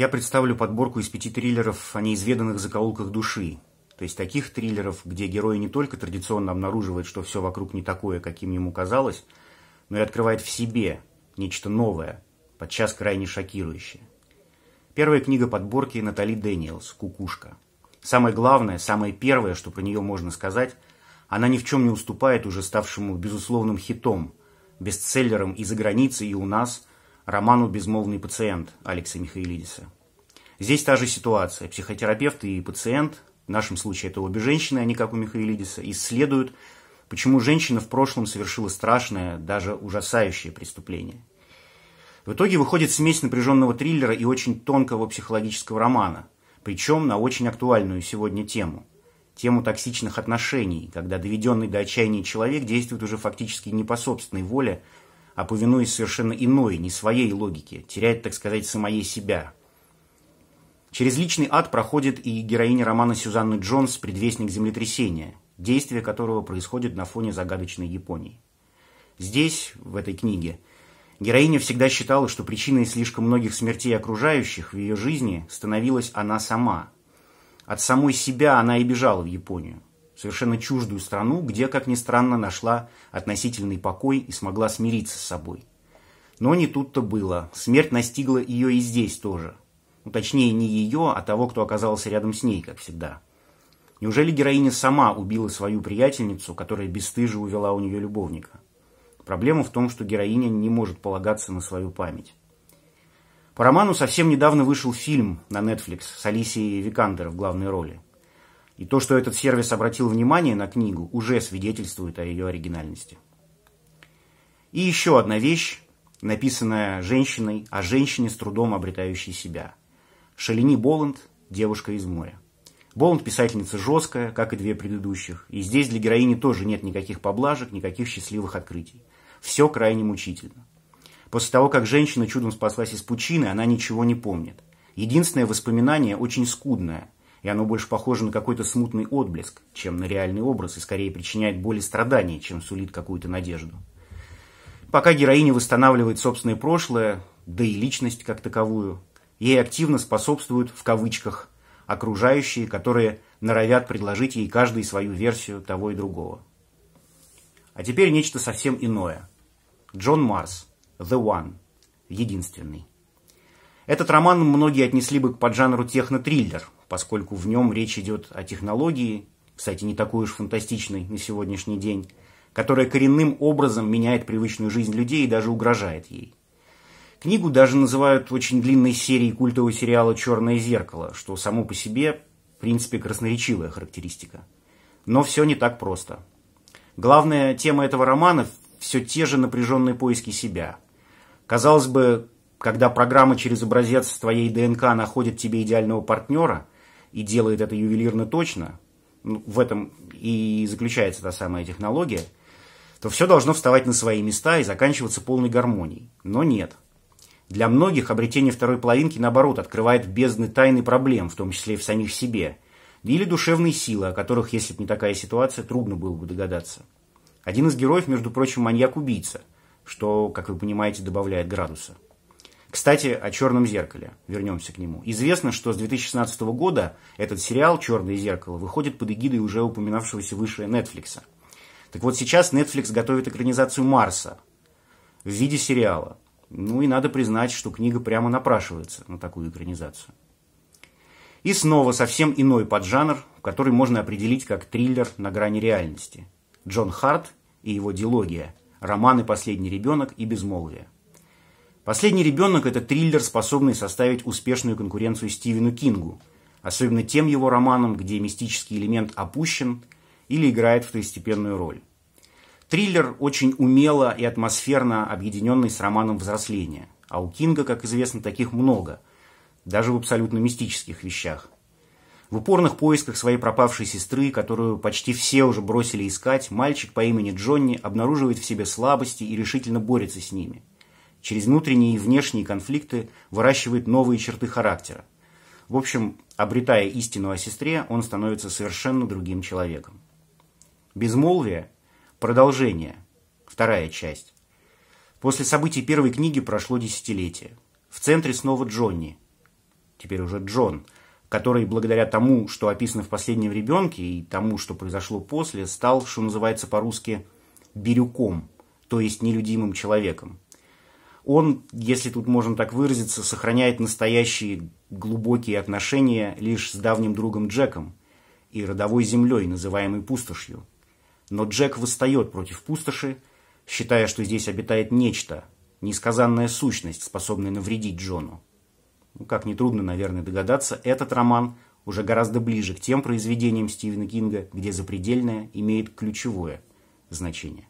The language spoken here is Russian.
Я представлю подборку из пяти триллеров о неизведанных закоулках души, то есть таких триллеров, где герой не только традиционно обнаруживает, что все вокруг не такое, каким ему казалось, но и открывает в себе нечто новое, подчас крайне шокирующее. Первая книга подборки Натали Дэниелс «Кукушка». Самое главное, самое первое, что про нее можно сказать, она ни в чем не уступает уже ставшему безусловным хитом, бестселлером и за границей, и у нас – роману «Безмолвный пациент» Алекса Михаилидиса. Здесь та же ситуация. Психотерапевт и пациент, в нашем случае это обе женщины, а не как у Михаилидиса, исследуют, почему женщина в прошлом совершила страшное, даже ужасающее преступление. В итоге выходит смесь напряженного триллера и очень тонкого психологического романа, причем на очень актуальную сегодня тему – тему токсичных отношений, когда доведенный до отчаяния человек действует уже фактически не по собственной воле, а повинуясь совершенно иной, не своей логике, теряет, так сказать, самое себя. Через личный ад проходит и героиня романа Сюзанны Джонс «Предвестник землетрясения», действие которого происходит на фоне загадочной Японии. Здесь, в этой книге, героиня всегда считала, что причиной слишком многих смертей окружающих в ее жизни становилась она сама. От самой себя она и бежала в Японию совершенно чуждую страну, где, как ни странно, нашла относительный покой и смогла смириться с собой. Но не тут-то было. Смерть настигла ее и здесь тоже. Ну, точнее, не ее, а того, кто оказался рядом с ней, как всегда. Неужели героиня сама убила свою приятельницу, которая бесстыже увела у нее любовника? Проблема в том, что героиня не может полагаться на свою память. По роману совсем недавно вышел фильм на Netflix с Алисией Викандер в главной роли. И то, что этот сервис обратил внимание на книгу, уже свидетельствует о ее оригинальности. И еще одна вещь, написанная женщиной о женщине с трудом обретающей себя. Шалини Боланд «Девушка из моря». Боланд писательница жесткая, как и две предыдущих, и здесь для героини тоже нет никаких поблажек, никаких счастливых открытий. Все крайне мучительно. После того, как женщина чудом спаслась из пучины, она ничего не помнит. Единственное воспоминание очень скудное – и оно больше похоже на какой-то смутный отблеск, чем на реальный образ, и скорее причиняет боль и страдания, чем сулит какую-то надежду. Пока героиня восстанавливает собственное прошлое, да и личность как таковую, ей активно способствуют, в кавычках, окружающие, которые норовят предложить ей каждый свою версию того и другого. А теперь нечто совсем иное. Джон Марс, The One, единственный. Этот роман многие отнесли бы к поджанру техно-триллер – поскольку в нем речь идет о технологии, кстати, не такой уж фантастичной на сегодняшний день, которая коренным образом меняет привычную жизнь людей и даже угрожает ей. Книгу даже называют очень длинной серией культового сериала «Черное зеркало», что само по себе, в принципе, красноречивая характеристика. Но все не так просто. Главная тема этого романа – все те же напряженные поиски себя. Казалось бы, когда программа через образец твоей ДНК находит тебе идеального партнера, и делает это ювелирно точно, ну, в этом и заключается та самая технология, то все должно вставать на свои места и заканчиваться полной гармонией. Но нет. Для многих обретение второй половинки, наоборот, открывает бездны тайны проблем, в том числе и в самих себе, или душевные силы, о которых, если бы не такая ситуация, трудно было бы догадаться. Один из героев, между прочим, маньяк-убийца, что, как вы понимаете, добавляет градуса. Кстати, о «Черном зеркале». Вернемся к нему. Известно, что с 2016 года этот сериал «Черное зеркало» выходит под эгидой уже упоминавшегося выше Netflix. Так вот сейчас Netflix готовит экранизацию «Марса» в виде сериала. Ну и надо признать, что книга прямо напрашивается на такую экранизацию. И снова совсем иной поджанр, который можно определить как триллер на грани реальности. Джон Харт и его дилогия, романы «Последний ребенок» и «Безмолвие». «Последний ребенок» — это триллер, способный составить успешную конкуренцию Стивену Кингу, особенно тем его романам, где мистический элемент опущен или играет второстепенную роль. Триллер очень умело и атмосферно объединенный с романом взросления, а у Кинга, как известно, таких много, даже в абсолютно мистических вещах. В упорных поисках своей пропавшей сестры, которую почти все уже бросили искать, мальчик по имени Джонни обнаруживает в себе слабости и решительно борется с ними – через внутренние и внешние конфликты выращивает новые черты характера. В общем, обретая истину о сестре, он становится совершенно другим человеком. Безмолвие – продолжение, вторая часть. После событий первой книги прошло десятилетие. В центре снова Джонни, теперь уже Джон, который благодаря тому, что описано в «Последнем ребенке» и тому, что произошло после, стал, что называется по-русски, «бирюком», то есть нелюдимым человеком он, если тут можно так выразиться, сохраняет настоящие глубокие отношения лишь с давним другом Джеком и родовой землей, называемой пустошью. Но Джек восстает против пустоши, считая, что здесь обитает нечто, несказанная сущность, способная навредить Джону. Ну, как нетрудно, наверное, догадаться, этот роман уже гораздо ближе к тем произведениям Стивена Кинга, где запредельное имеет ключевое значение.